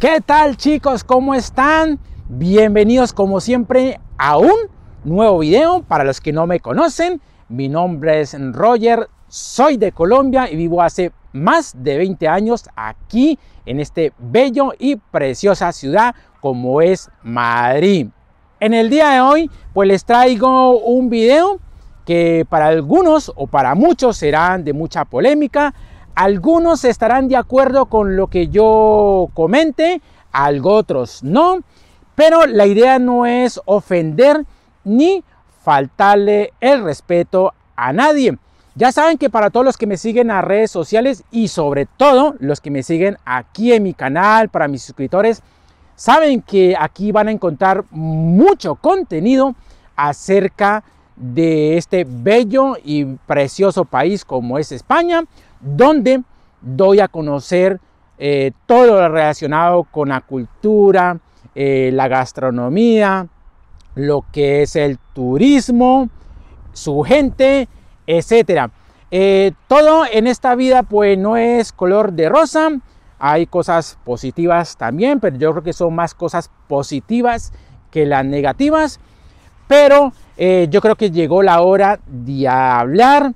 ¿Qué tal chicos? ¿Cómo están? Bienvenidos como siempre a un nuevo video. Para los que no me conocen, mi nombre es Roger, soy de Colombia y vivo hace más de 20 años aquí en este bello y preciosa ciudad como es Madrid. En el día de hoy pues les traigo un video que para algunos o para muchos serán de mucha polémica, algunos estarán de acuerdo con lo que yo comente, algo otros no, pero la idea no es ofender ni faltarle el respeto a nadie. Ya saben que para todos los que me siguen a redes sociales y sobre todo los que me siguen aquí en mi canal, para mis suscriptores, saben que aquí van a encontrar mucho contenido acerca de este bello y precioso país como es España, donde doy a conocer eh, todo lo relacionado con la cultura, eh, la gastronomía, lo que es el turismo, su gente, etc. Eh, todo en esta vida pues no es color de rosa, hay cosas positivas también, pero yo creo que son más cosas positivas que las negativas. Pero yo creo que llegó la hora de hablar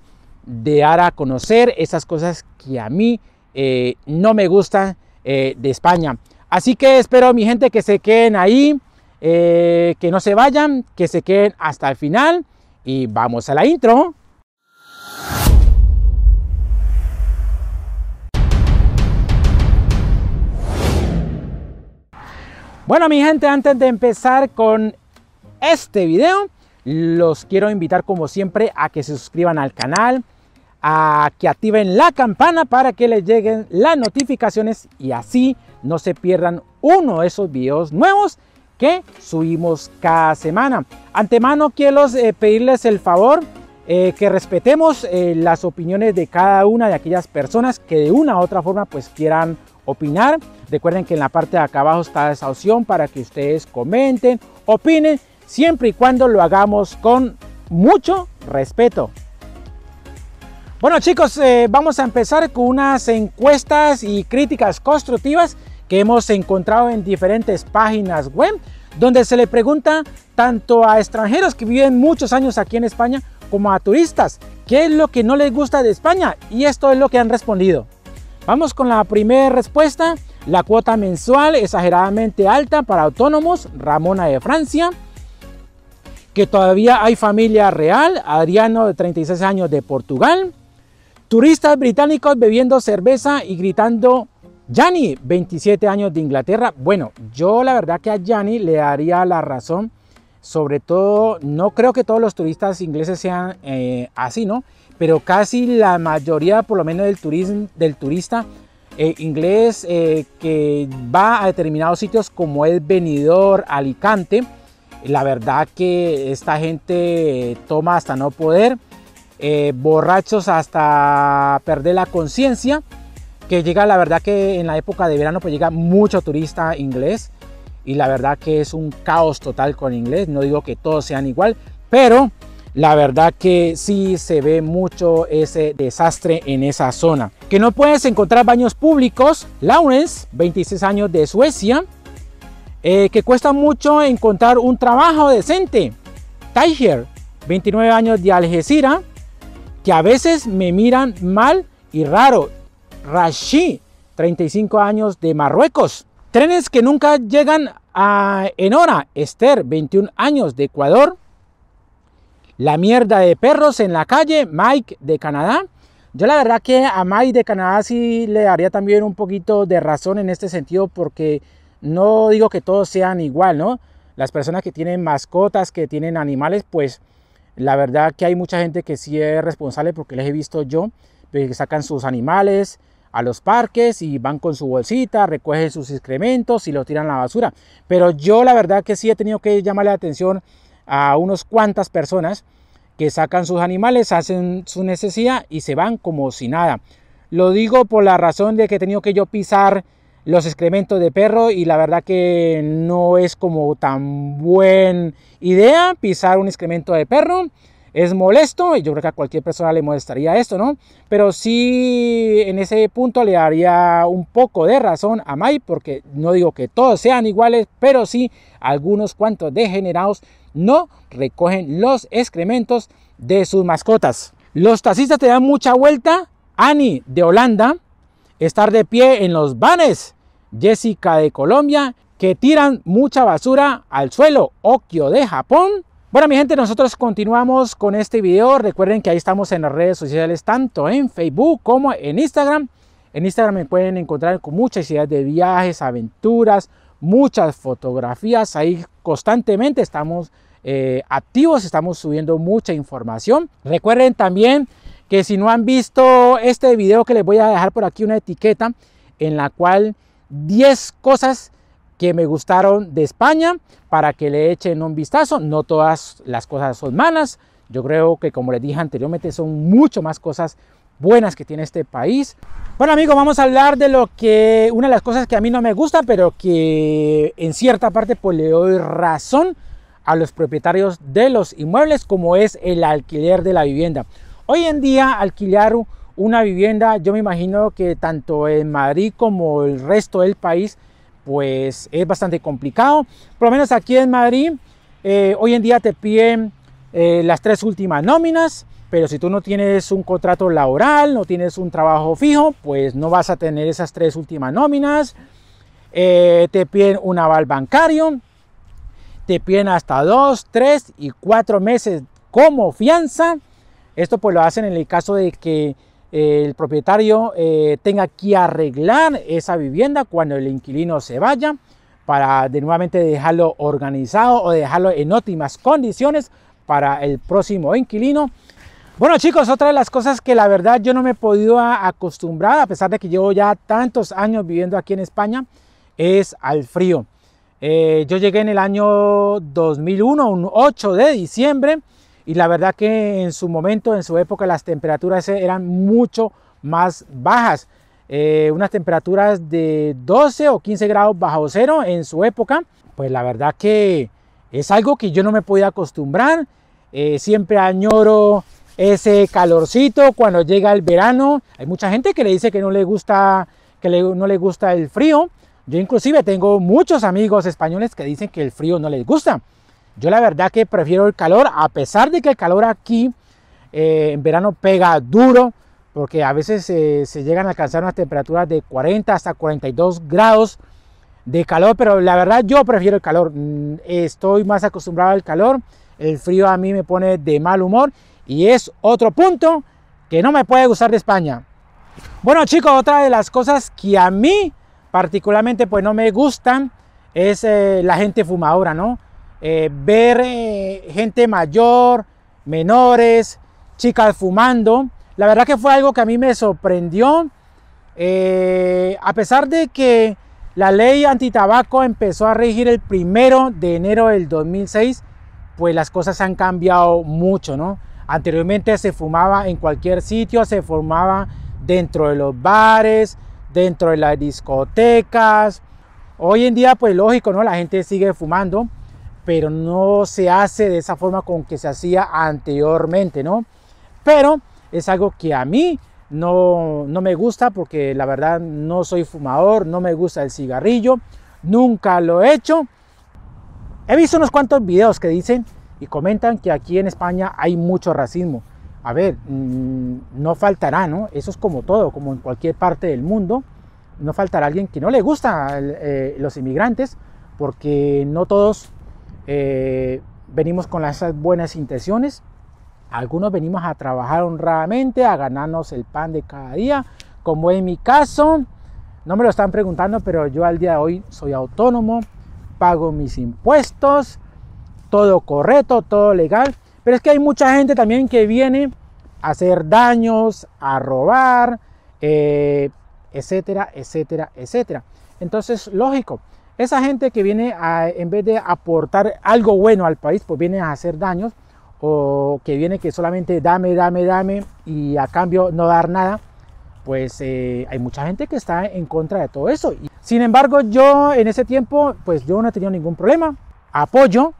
de dar a conocer esas cosas que a mí eh, no me gustan eh, de España. Así que espero mi gente que se queden ahí, eh, que no se vayan, que se queden hasta el final y vamos a la intro. Bueno mi gente, antes de empezar con este video, los quiero invitar como siempre a que se suscriban al canal, a que activen la campana para que les lleguen las notificaciones y así no se pierdan uno de esos videos nuevos que subimos cada semana. Antemano quiero eh, pedirles el favor eh, que respetemos eh, las opiniones de cada una de aquellas personas que de una u otra forma pues quieran opinar. Recuerden que en la parte de acá abajo está esa opción para que ustedes comenten, opinen, siempre y cuando lo hagamos con mucho respeto. Bueno chicos, eh, vamos a empezar con unas encuestas y críticas constructivas que hemos encontrado en diferentes páginas web, donde se le pregunta tanto a extranjeros que viven muchos años aquí en España como a turistas, ¿qué es lo que no les gusta de España? Y esto es lo que han respondido. Vamos con la primera respuesta, la cuota mensual exageradamente alta para autónomos, Ramona de Francia que todavía hay familia real, Adriano de 36 años de Portugal, Turistas británicos bebiendo cerveza y gritando Yanni, 27 años de Inglaterra. Bueno, yo la verdad que a Yanni le daría la razón. Sobre todo, no creo que todos los turistas ingleses sean eh, así, ¿no? Pero casi la mayoría, por lo menos del, turismo, del turista eh, inglés eh, que va a determinados sitios como el Benidorm, Alicante, la verdad que esta gente toma hasta no poder eh, borrachos hasta perder la conciencia, que llega la verdad que en la época de verano pues llega mucho turista inglés y la verdad que es un caos total con inglés, no digo que todos sean igual, pero la verdad que sí se ve mucho ese desastre en esa zona. Que no puedes encontrar baños públicos, Lawrence, 26 años de Suecia, eh, que cuesta mucho encontrar un trabajo decente, Tiger, 29 años de Algeciras, que a veces me miran mal y raro. Rashi, 35 años de Marruecos. Trenes que nunca llegan a, en hora. Esther, 21 años de Ecuador. La mierda de perros en la calle. Mike de Canadá. Yo la verdad que a Mike de Canadá sí le daría también un poquito de razón en este sentido porque no digo que todos sean igual, ¿no? Las personas que tienen mascotas, que tienen animales, pues la verdad que hay mucha gente que sí es responsable porque les he visto yo, que sacan sus animales a los parques y van con su bolsita, recogen sus excrementos y los tiran a la basura. Pero yo la verdad que sí he tenido que llamar la atención a unos cuantas personas que sacan sus animales, hacen su necesidad y se van como si nada. Lo digo por la razón de que he tenido que yo pisar los excrementos de perro y la verdad que no es como tan buena idea pisar un excremento de perro. Es molesto y yo creo que a cualquier persona le molestaría esto, ¿no? Pero sí en ese punto le daría un poco de razón a Mai, porque no digo que todos sean iguales, pero sí algunos cuantos degenerados no recogen los excrementos de sus mascotas. Los taxistas te dan mucha vuelta. Annie de Holanda estar de pie en los vanes Jessica de Colombia, que tiran mucha basura al suelo. Okio de Japón. Bueno, mi gente, nosotros continuamos con este video. Recuerden que ahí estamos en las redes sociales, tanto en Facebook como en Instagram. En Instagram me pueden encontrar con muchas ideas de viajes, aventuras, muchas fotografías. Ahí constantemente estamos eh, activos, estamos subiendo mucha información. Recuerden también que si no han visto este video que les voy a dejar por aquí una etiqueta en la cual 10 cosas que me gustaron de España para que le echen un vistazo. No todas las cosas son malas. Yo creo que como les dije anteriormente son mucho más cosas buenas que tiene este país. Bueno amigos, vamos a hablar de lo que una de las cosas que a mí no me gusta, pero que en cierta parte pues le doy razón a los propietarios de los inmuebles como es el alquiler de la vivienda. Hoy en día alquilar una vivienda, yo me imagino que tanto en Madrid como el resto del país, pues es bastante complicado. Por lo menos aquí en Madrid, eh, hoy en día te piden eh, las tres últimas nóminas, pero si tú no tienes un contrato laboral, no tienes un trabajo fijo, pues no vas a tener esas tres últimas nóminas. Eh, te piden un aval bancario, te piden hasta dos, tres y cuatro meses como fianza. Esto pues lo hacen en el caso de que el propietario eh, tenga que arreglar esa vivienda cuando el inquilino se vaya para de nuevamente dejarlo organizado o dejarlo en óptimas condiciones para el próximo inquilino. Bueno chicos, otra de las cosas que la verdad yo no me he podido acostumbrar, a pesar de que llevo ya tantos años viviendo aquí en España, es al frío. Eh, yo llegué en el año 2001, un 8 de diciembre, y la verdad que en su momento, en su época, las temperaturas e, eran mucho más bajas. Eh, unas temperaturas de 12 o 15 grados bajo cero en su época, pues la verdad que es algo que yo no me podía acostumbrar. Eh, siempre añoro ese calorcito cuando llega el verano. Hay mucha gente que le dice que no le gusta, que no le gusta el frío. Yo inclusive tengo muchos amigos españoles que dicen que el frío no les gusta. Yo la verdad que prefiero el calor, a pesar de que el calor aquí eh, en verano pega duro, porque a veces eh, se llegan a alcanzar unas temperaturas de 40 hasta 42 grados de calor, pero la verdad yo prefiero el calor. Mm, estoy más acostumbrado al calor, el frío a mí me pone de mal humor y es otro punto que no me puede gustar de España. Bueno chicos, otra de las cosas que a mí particularmente pues no me gustan es eh, la gente fumadora, ¿no? Eh, ver eh, gente mayor, menores, chicas fumando. La verdad que fue algo que a mí me sorprendió. Eh, a pesar de que la ley antitabaco empezó a regir el primero de enero del 2006, pues las cosas han cambiado mucho, ¿no? Anteriormente se fumaba en cualquier sitio, se fumaba dentro de los bares, dentro de las discotecas. Hoy en día, pues lógico, ¿no? La gente sigue fumando, pero no se hace de esa forma con que se hacía anteriormente, ¿no? Pero es algo que a mí no, no me gusta porque la verdad no soy fumador, no me gusta el cigarrillo, nunca lo he hecho. He visto unos cuantos videos que dicen y comentan que aquí en España hay mucho racismo. A ver, mm, no faltará, ¿no? Eso es como todo, como en cualquier parte del mundo. No faltará alguien que no le gusta a eh, los inmigrantes, porque no todos eh, venimos con las buenas intenciones. Algunos venimos a trabajar honradamente, a ganarnos el pan de cada día, como en mi caso. No me lo están preguntando, pero yo al día de hoy soy autónomo, pago mis impuestos, todo correcto, todo legal. Pero es que hay mucha gente también que viene a hacer daños, a robar, eh, etcétera, etcétera, etcétera. Entonces, lógico, esa gente que viene a, en vez de aportar algo bueno al país, pues viene a hacer daños o que viene que solamente dame, dame, dame y a cambio no dar nada, pues eh, hay mucha gente que está en contra de todo eso. Sin embargo, yo en ese tiempo, pues yo no he tenido ningún problema. Apoyo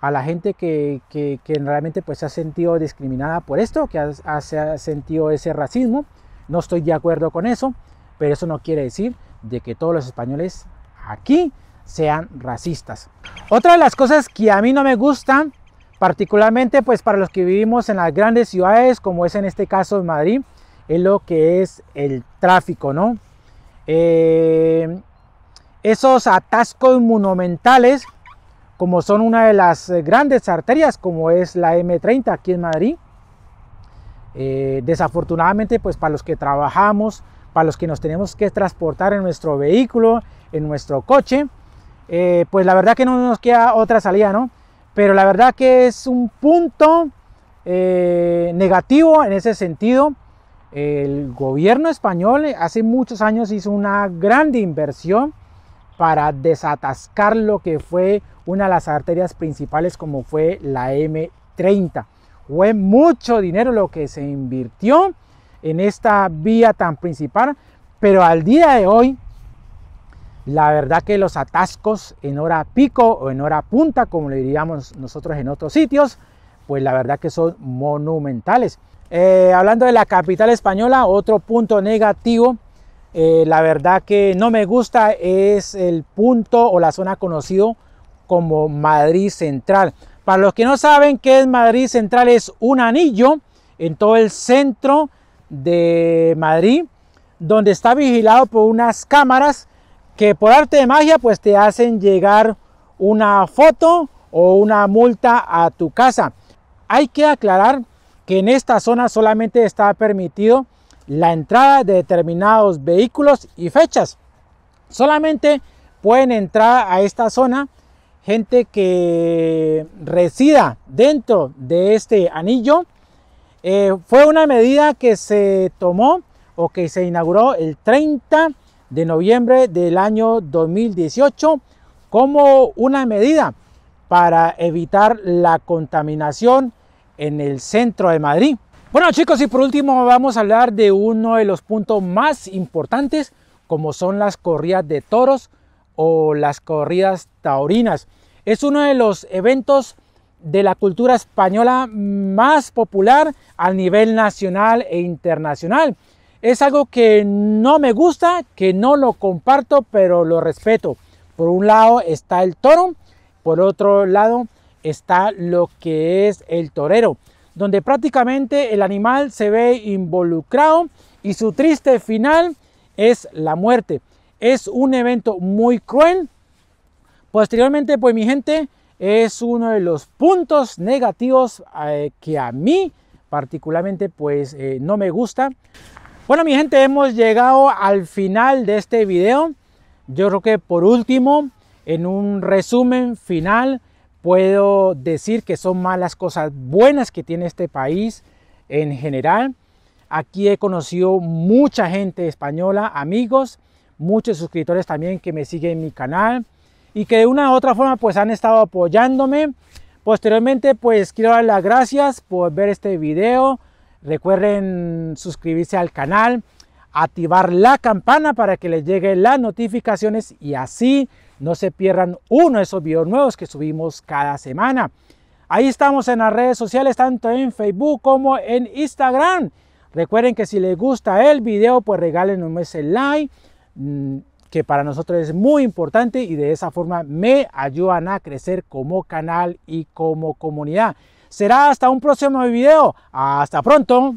a la gente que, que, realmente pues se ha sentido discriminada por esto, que ha sentido ese racismo. No estoy de acuerdo con eso, pero eso no quiere decir de que todos los españoles aquí sean racistas. Otra de las cosas que a mí no me gustan, particularmente pues para los que vivimos en las grandes ciudades, como es en este caso en Madrid, es lo que es el tráfico, ¿no? Eh, esos atascos monumentales, como son una de las eh, grandes arterias, como es la M30 aquí en Madrid. Eh, desafortunadamente, pues para los que trabajamos, para los que nos tenemos que transportar en nuestro vehículo, en nuestro coche. Eh, pues la verdad que no nos queda otra salida, ¿no? Pero la verdad que es un punto eh, negativo en ese sentido. El gobierno español hace muchos años hizo una gran inversión para desatascar lo que fue una de las arterias principales como fue la M30. Fue mucho dinero lo que se invirtió en esta vía tan principal, pero al día de hoy la verdad que los atascos en hora pico o en hora punta, como le diríamos nosotros en otros sitios, pues la verdad que son monumentales. Eh, hablando de la capital española, otro punto negativo, eh, la verdad que no me gusta es el punto o la zona conocido como Madrid Central. Para los que no saben qué es Madrid Central, es un anillo en todo el centro de Madrid, donde está vigilado por unas cámaras que por arte de magia pues te hacen llegar una foto o una multa a tu casa. Hay que aclarar que en esta zona solamente está permitido la entrada de determinados vehículos y fechas. Solamente pueden entrar a esta zona gente que resida dentro de este anillo. Eh, fue una medida que se tomó o que se inauguró el 30 de noviembre del año 2018 como una medida para evitar la contaminación en el centro de Madrid. Bueno chicos y por último vamos a hablar de uno de los puntos más importantes como son las corridas de toros o las corridas taurinas. Es uno de los eventos de la cultura española más popular a nivel nacional e internacional es algo que no me gusta, que no lo comparto, pero lo respeto. Por un lado está el toro, por otro lado está lo que es el torero, donde prácticamente el animal se ve involucrado y su triste final es la muerte. Es un evento muy cruel. Posteriormente, pues mi gente, es uno de los puntos negativos eh, que a mí particularmente pues eh, no me gusta. Bueno, mi gente, hemos llegado al final de este video. Yo creo que por último, en un resumen final, puedo decir que son malas cosas buenas que tiene este país en general. Aquí he conocido mucha gente española, amigos, muchos suscriptores también que me siguen en mi canal y que de una u otra forma pues han estado apoyándome. Posteriormente pues quiero dar las gracias por ver este video, Recuerden suscribirse al canal, activar la campana para que les lleguen las notificaciones y así no se pierdan uno de esos videos nuevos que subimos cada semana. Ahí estamos en las redes sociales, tanto en Facebook como en Instagram. Recuerden que si les gusta el video, pues mes ese like, mm, que para nosotros es muy importante y de esa forma me ayudan a crecer como canal y como comunidad. Será hasta un próximo video. Hasta pronto.